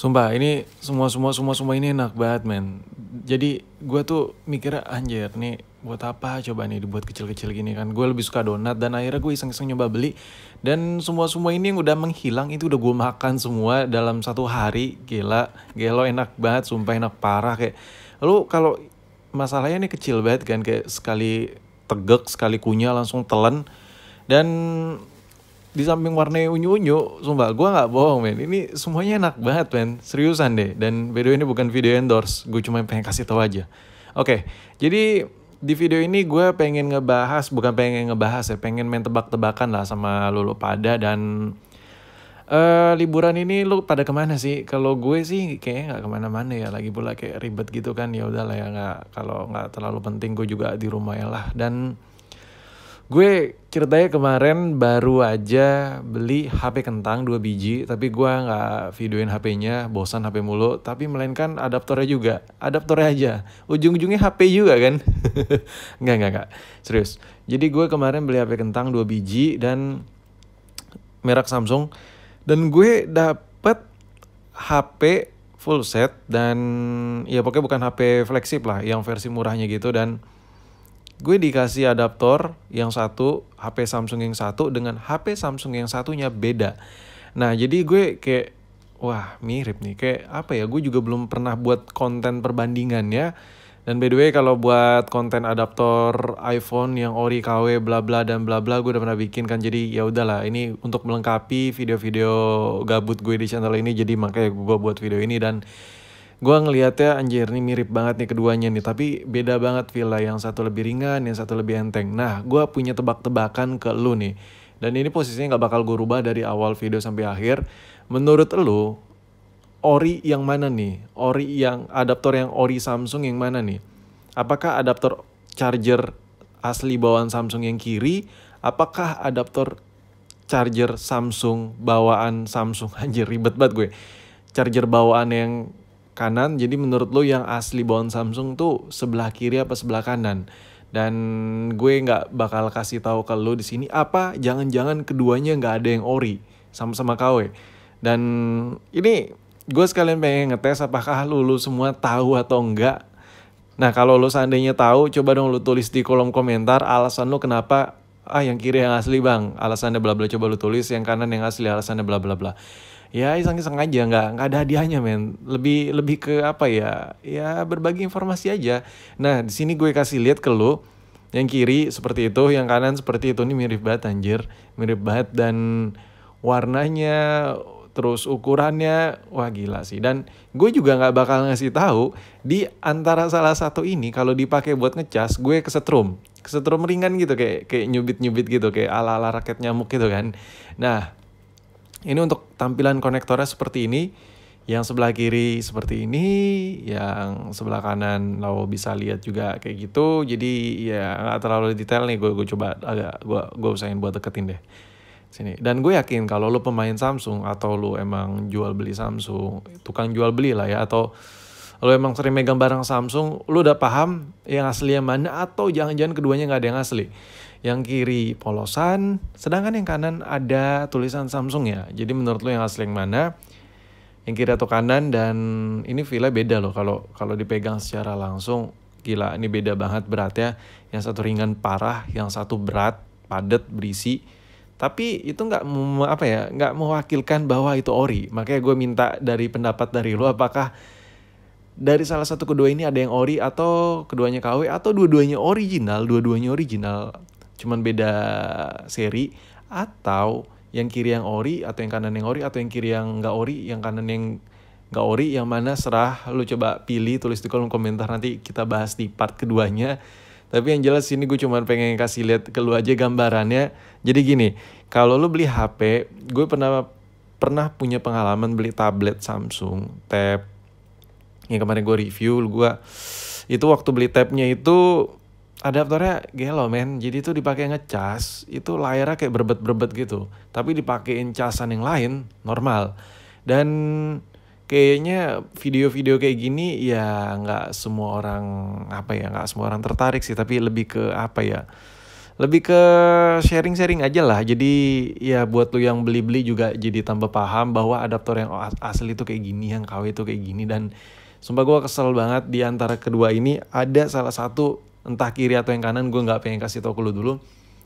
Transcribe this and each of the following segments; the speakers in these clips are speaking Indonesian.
Sumpah ini semua semua semua semua ini enak banget men. Jadi gue tuh mikirnya anjir nih buat apa coba nih dibuat kecil-kecil gini kan. Gue lebih suka donat dan akhirnya gue iseng-iseng nyoba beli. Dan semua semua ini yang udah menghilang itu udah gue makan semua dalam satu hari. Gila, gelo enak banget sumpah enak parah kayak. Lalu kalau masalahnya ini kecil banget kan kayak sekali tegek sekali kunyah langsung telan. Dan di samping warnanya unyu-unyu, sumpah gue nggak bohong men. Ini semuanya enak banget men, seriusan deh. Dan video ini bukan video endorse, gue cuma pengen kasih tau aja. Oke, okay, jadi di video ini gue pengen ngebahas, bukan pengen ngebahas ya, pengen main tebak-tebakan lah sama lulu pada dan uh, liburan ini lu pada kemana sih? Kalau gue sih kayaknya nggak kemana-mana ya. Lagi pula kayak ribet gitu kan. Ya udahlah ya nggak kalau nggak terlalu penting gue juga di rumah ya lah. Dan Gue ceritanya kemarin baru aja beli HP kentang dua biji, tapi gue nggak videoin HP-nya, bosan HP mulu, tapi melainkan adaptornya juga, adaptornya aja. Ujung-ujungnya HP juga kan? nggak, nggak, nggak. Serius. Jadi gue kemarin beli HP kentang dua biji dan merek Samsung, dan gue dapet HP full set dan ya pokoknya bukan HP flagship lah, yang versi murahnya gitu dan gue dikasih adaptor yang satu HP Samsung yang satu dengan HP Samsung yang satunya beda nah jadi gue kayak wah mirip nih kayak apa ya gue juga belum pernah buat konten perbandingan ya dan by the way kalau buat konten adaptor iPhone yang ori KW bla bla dan bla bla gue udah pernah bikin kan jadi ya udahlah ini untuk melengkapi video-video gabut gue di channel ini jadi makanya gue buat video ini dan gue ngelihatnya anjir nih mirip banget nih keduanya nih tapi beda banget villa yang satu lebih ringan yang satu lebih enteng nah gue punya tebak-tebakan ke lu nih dan ini posisinya nggak bakal gue rubah dari awal video sampai akhir menurut lu ori yang mana nih ori yang adaptor yang ori Samsung yang mana nih apakah adaptor charger asli bawaan Samsung yang kiri apakah adaptor charger Samsung bawaan Samsung anjir ribet banget gue charger bawaan yang kanan. Jadi menurut lo yang asli bawaan Samsung tuh sebelah kiri apa sebelah kanan? Dan gue nggak bakal kasih tahu ke lo di sini apa. Jangan-jangan keduanya nggak ada yang ori sama-sama KW. Dan ini gue sekalian pengen ngetes apakah lo, lo semua tahu atau enggak. Nah kalau lo seandainya tahu, coba dong lo tulis di kolom komentar alasan lo kenapa ah yang kiri yang asli bang, alasannya bla bla coba lo tulis, yang kanan yang asli alasannya bla bla bla ya iseng-iseng aja nggak nggak ada hadiahnya men lebih lebih ke apa ya ya berbagi informasi aja nah di sini gue kasih lihat ke lo yang kiri seperti itu yang kanan seperti itu ini mirip banget anjir mirip banget dan warnanya terus ukurannya wah gila sih dan gue juga nggak bakal ngasih tahu di antara salah satu ini kalau dipakai buat ngecas gue kesetrum kesetrum ringan gitu kayak kayak nyubit nyubit gitu kayak ala ala raket nyamuk gitu kan nah ini untuk tampilan konektornya seperti ini. Yang sebelah kiri seperti ini, yang sebelah kanan lo bisa lihat juga kayak gitu. Jadi ya nggak terlalu detail nih, gue, gue coba agak gue gue usahain buat deketin deh sini. Dan gue yakin kalau lo pemain Samsung atau lo emang jual beli Samsung, tukang jual beli lah ya atau lo emang sering megang barang Samsung, lo udah paham yang asli yang mana atau jangan-jangan keduanya nggak ada yang asli yang kiri polosan, sedangkan yang kanan ada tulisan Samsung ya. Jadi menurut lo yang asli yang mana? Yang kiri atau kanan dan ini villa beda loh kalau kalau dipegang secara langsung gila ini beda banget berat ya Yang satu ringan parah, yang satu berat, padat, berisi. Tapi itu nggak apa ya, nggak mewakilkan bahwa itu ori. Makanya gue minta dari pendapat dari lo apakah dari salah satu kedua ini ada yang ori atau keduanya KW atau dua-duanya original, dua-duanya original cuman beda seri atau yang kiri yang ori atau yang kanan yang ori atau yang kiri yang nggak ori yang kanan yang nggak ori yang mana serah lu coba pilih tulis di kolom komentar nanti kita bahas di part keduanya tapi yang jelas ini gue cuma pengen kasih lihat ke lu aja gambarannya jadi gini kalau lu beli HP gue pernah pernah punya pengalaman beli tablet Samsung tab yang kemarin gue review gue itu waktu beli tabnya itu adaptornya gelo men jadi itu dipakai ngecas itu layarnya kayak berbet-berbet gitu tapi dipakein casan yang lain normal dan kayaknya video-video kayak gini ya nggak semua orang apa ya nggak semua orang tertarik sih tapi lebih ke apa ya lebih ke sharing-sharing aja lah jadi ya buat lu yang beli-beli juga jadi tambah paham bahwa adaptor yang asli itu kayak gini yang KW itu kayak gini dan sumpah gue kesel banget di antara kedua ini ada salah satu entah kiri atau yang kanan gue nggak pengen kasih tau ke lu dulu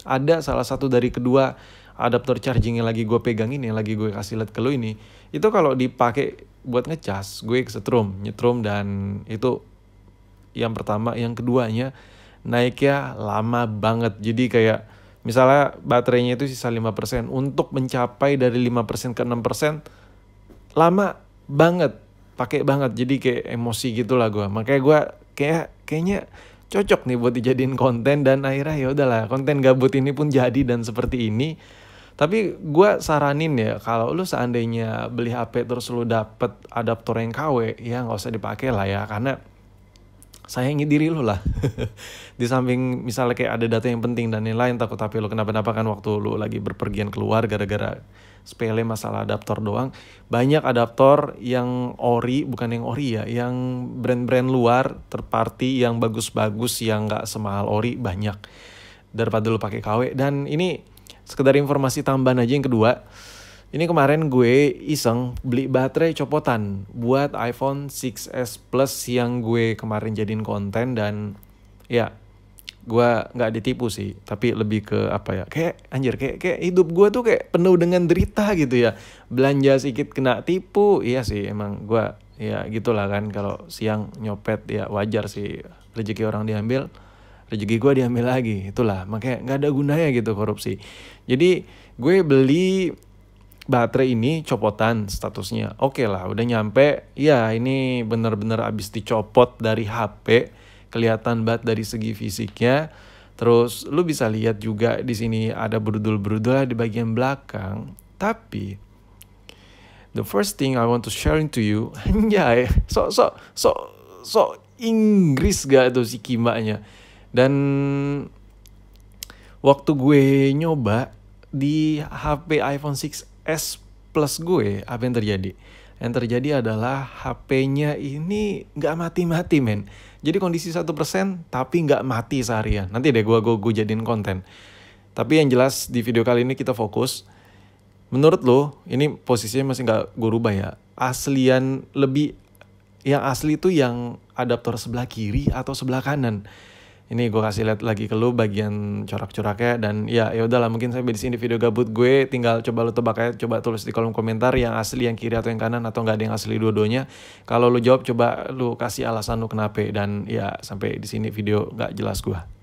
ada salah satu dari kedua adaptor charging yang lagi gue pegang ini yang lagi gue kasih liat ke lu ini itu kalau dipake buat ngecas gue kesetrum nyetrum dan itu yang pertama yang keduanya naiknya lama banget jadi kayak misalnya baterainya itu sisa 5% untuk mencapai dari 5% ke 6% lama banget pakai banget jadi kayak emosi gitulah gue makanya gue kayak kayaknya cocok nih buat dijadiin konten dan akhirnya ya udahlah konten gabut ini pun jadi dan seperti ini tapi gue saranin ya kalau lu seandainya beli HP terus lu dapet adaptor yang KW ya nggak usah dipakai lah ya karena sayangi diri lu lah di samping misalnya kayak ada data yang penting dan lain-lain takut tapi lu kenapa-napa kan waktu lu lagi berpergian keluar gara-gara sepele masalah adaptor doang. Banyak adaptor yang ori, bukan yang ori ya, yang brand-brand luar, terparty yang bagus-bagus, yang nggak semahal ori banyak. Daripada lu pakai KW. Dan ini sekedar informasi tambahan aja yang kedua. Ini kemarin gue iseng beli baterai copotan buat iPhone 6s Plus yang gue kemarin jadiin konten dan ya gue nggak ditipu sih tapi lebih ke apa ya kayak anjir kayak kayak hidup gue tuh kayak penuh dengan derita gitu ya belanja sedikit kena tipu iya sih emang gue ya gitulah kan kalau siang nyopet ya wajar sih rezeki orang diambil rezeki gue diambil lagi itulah makanya nggak ada gunanya gitu korupsi jadi gue beli baterai ini copotan statusnya oke okay lah udah nyampe ya ini bener-bener abis dicopot dari HP kelihatan banget dari segi fisiknya. Terus lu bisa lihat juga di sini ada berudul-berudul di bagian belakang. Tapi the first thing I want to sharing to you, anjay, ya, ya, so so so so Inggris gak tuh si Kimbanya. Dan waktu gue nyoba di HP iPhone 6s Plus gue, apa yang terjadi? Yang terjadi adalah HP-nya ini nggak mati-mati men. Jadi kondisi satu persen tapi nggak mati seharian. Nanti deh gue gua, gua jadiin konten. Tapi yang jelas di video kali ini kita fokus. Menurut lo, ini posisinya masih nggak gue rubah ya. Aslian lebih yang asli itu yang adaptor sebelah kiri atau sebelah kanan ini gue kasih lihat lagi ke lu bagian corak-coraknya dan ya ya udahlah mungkin sampai di sini video gabut gue tinggal coba lu tebak aja coba tulis di kolom komentar yang asli yang kiri atau yang kanan atau nggak ada yang asli dua-duanya kalau lu jawab coba lu kasih alasan lu kenapa dan ya sampai di sini video nggak jelas gue